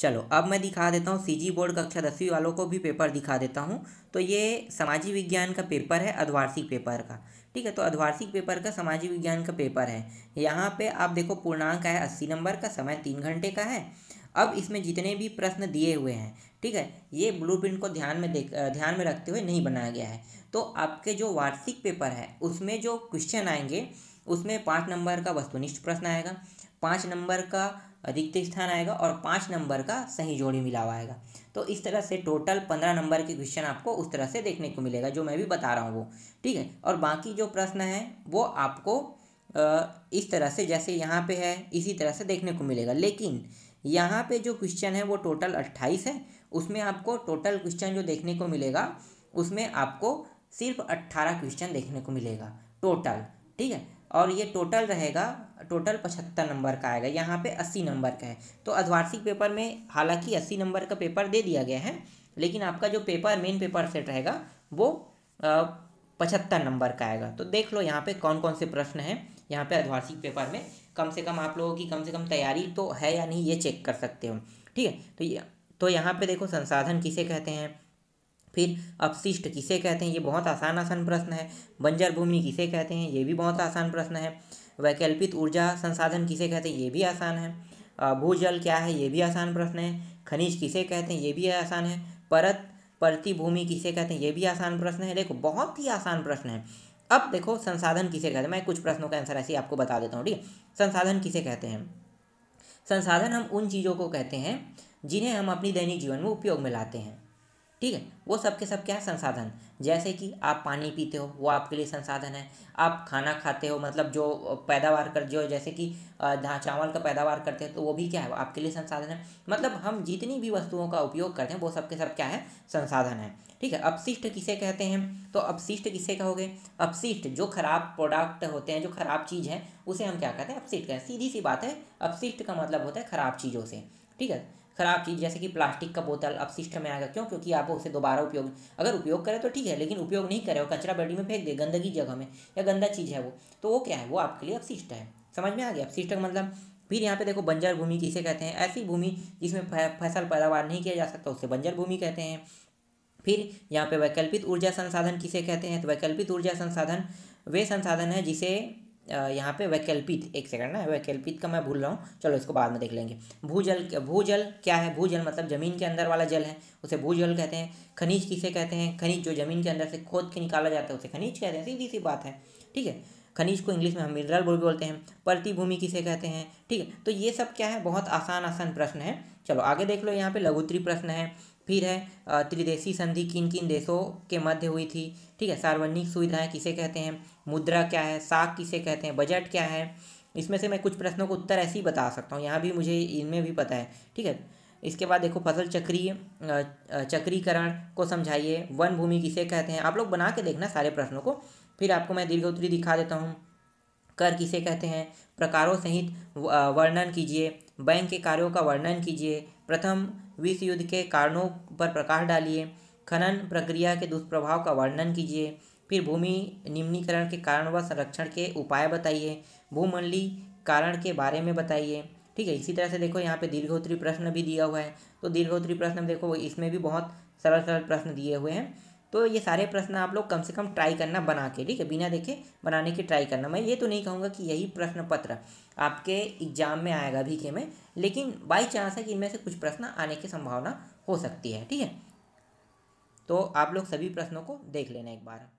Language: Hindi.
चलो अब मैं दिखा देता हूँ सीजी बोर्ड कक्षा दसवीं वालों को भी पेपर दिखा देता हूँ तो ये सामाजिक विज्ञान का पेपर है अधवार्षिक पेपर का ठीक है तो अधवार्षिक पेपर का सामाजिक विज्ञान का पेपर है यहाँ पे आप देखो पूर्णांक है अस्सी नंबर का समय तीन घंटे का है अब इसमें जितने भी प्रश्न दिए हुए हैं ठीक है ये ब्लू प्रिंट को ध्यान में देख ध्यान में रखते हुए नहीं बनाया गया है तो आपके जो वार्षिक पेपर है उसमें जो क्वेश्चन आएंगे उसमें पाँच नंबर का वस्तुनिष्ठ प्रश्न आएगा पाँच नंबर का रिक्त स्थान आएगा और पाँच नंबर का सही जोड़ी मिला हुआ आएगा तो इस तरह से टोटल पंद्रह नंबर के क्वेश्चन आपको उस तरह से देखने को मिलेगा जो मैं भी बता रहा हूँ वो ठीक है और बाकी जो प्रश्न है वो आपको इस तरह से जैसे यहाँ पे है इसी तरह से देखने को मिलेगा लेकिन यहाँ पे जो क्वेश्चन है वो टोटल अट्ठाईस है उसमें आपको टोटल क्वेश्चन जो देखने को मिलेगा उसमें आपको सिर्फ अट्ठारह क्वेश्चन देखने को मिलेगा टोटल ठीक है और ये टोटल रहेगा टोटल पचहत्तर नंबर का आएगा यहाँ पे अस्सी नंबर का है तो अधिवार्षिक पेपर में हालांकि अस्सी नंबर का पेपर दे दिया गया है लेकिन आपका जो पेपर मेन पेपर सेट रहेगा वो पचहत्तर नंबर का आएगा तो देख लो यहाँ पे कौन कौन से प्रश्न हैं यहाँ पे अद्वार्षिक पेपर में कम से कम आप लोगों की कम से कम तैयारी तो है या नहीं ये चेक कर सकते हो ठीक है तो ये तो यहाँ पे देखो संसाधन किसे कहते हैं फिर अपशिष्ट किसे कहते हैं ये बहुत आसान आसान प्रश्न है बंजर भूमि किसे कहते हैं ये भी बहुत आसान प्रश्न है वैकल्पिक ऊर्जा संसाधन किसे कहते हैं ये भी आसान है भूजल क्या है ये भी आसान प्रश्न है खनिज किसे कहते हैं ये भी आसान है परत प्रतिभूमि किसे कहते हैं ये भी आसान प्रश्न है देखो बहुत ही आसान प्रश्न है अब देखो संसाधन किसे कहते हैं मैं कुछ प्रश्नों का आंसर ऐसे ही आपको बता देता हूँ ठीक है संसाधन किसे कहते हैं संसाधन हम उन चीज़ों को कहते हैं जिन्हें हम अपनी दैनिक जीवन में उपयोग में लाते हैं ठीक है वो सब के सब क्या है संसाधन जैसे कि आप पानी पीते हो वो आपके लिए संसाधन है आप खाना खाते हो मतलब जो पैदावार कर जो जैसे कि चावल का पैदावार करते हैं तो वो भी क्या है आपके लिए संसाधन है मतलब हम जितनी भी वस्तुओं का उपयोग करते हैं वो सब के सब क्या है संसाधन है ठीक है अपशिष्ट किसे कहते हैं तो अपशिष्ट किसे कहोगे अपशिष्ट जो खराब प्रोडक्ट होते हैं जो खराब चीज़ है उसे हम क्या कहते हैं अपशिष्ट कहते हैं सीधी सी बात है अपशिष्ट का मतलब होता है खराब चीज़ों से ठीक है ख़राब चीज़ जैसे कि प्लास्टिक का बोतल अब सिस्टम में आएगा क्यों क्योंकि आप उसे दोबारा उपयोग अगर उपयोग करें तो ठीक है लेकिन उपयोग नहीं करें और कचरा बेडी में फेंक दे गंदगी जगह में या गंदा चीज़ है वो तो वो क्या है वो आपके लिए अपशिष्ट है समझ में आ गया अपशिष्ट का मतलब फिर यहाँ पे देखो बंजर भूमि किसे कहते हैं ऐसी भूमि जिसमें फसल पैदावार नहीं किया जा सकता उसे बंजर भूमि कहते हैं फिर यहाँ पे वैकल्पिक ऊर्जा संसाधन किसे कहते हैं तो वैकल्पिक ऊर्जा संसाधन वे संसाधन है जिसे यहाँ पे वैकल्पित एक सेकंड ना वैकल्पित का मैं भूल रहा हूँ चलो इसको बाद में देख लेंगे भूजल भूजल क्या है भूजल मतलब ज़मीन के अंदर वाला जल है उसे भूजल कहते हैं खनिज किसे कहते हैं खनिज जो ज़मीन के अंदर से खोद के निकाला जाता है उसे खनिज कहते हैं सीधी सी बात है ठीक है खनिज को इंग्लिश में हम मिनरल बोल बोलते हैं प्रतिभूमि किसे कहते हैं ठीक है तो ये सब क्या है बहुत आसान आसान प्रश्न है चलो आगे देख लो यहाँ पे लघुत्री प्रश्न है फिर है त्रिदेशी संधि किन किन देशों के मध्य हुई थी ठीक है सार्वजनिक सुविधाएं किसे कहते हैं मुद्रा क्या है साख किसे कहते हैं बजट क्या है इसमें से मैं कुछ प्रश्नों को उत्तर ऐसे ही बता सकता हूँ यहाँ भी मुझे इनमें भी पता है ठीक है इसके बाद देखो फसल चक्रीय चक्रीकरण को समझाइए वन भूमि किसे कहते हैं आप लोग बना के देखना सारे प्रश्नों को फिर आपको मैं दीर्घ उत्तरी दिखा देता हूँ कर किसे कहते हैं प्रकारों सहित वर्णन कीजिए बैंक के कार्यों का वर्णन कीजिए प्रथम विश्व युद्ध के कारणों पर प्रकाश डालिए खनन प्रक्रिया के दुष्प्रभाव का वर्णन कीजिए फिर भूमि निम्नीकरण के कारण व संरक्षण के उपाय बताइए भूमंडली कारण के बारे में बताइए ठीक है इसी तरह से देखो यहाँ पे दीर्घोत्तरी प्रश्न भी दिया हुआ है तो दीर्घोत्तरी प्रश्न देखो इसमें भी बहुत सरल सरल प्रश्न दिए हुए हैं तो ये सारे प्रश्न आप लोग कम से कम ट्राई करना बना के ठीक है बिना देखे बनाने की ट्राई करना मैं ये तो नहीं कहूँगा कि यही प्रश्न पत्र आपके एग्जाम में आएगा भी के में लेकिन बाई चांस है कि इनमें से कुछ प्रश्न आने की संभावना हो सकती है ठीक है तो आप लोग सभी प्रश्नों को देख लेना एक बार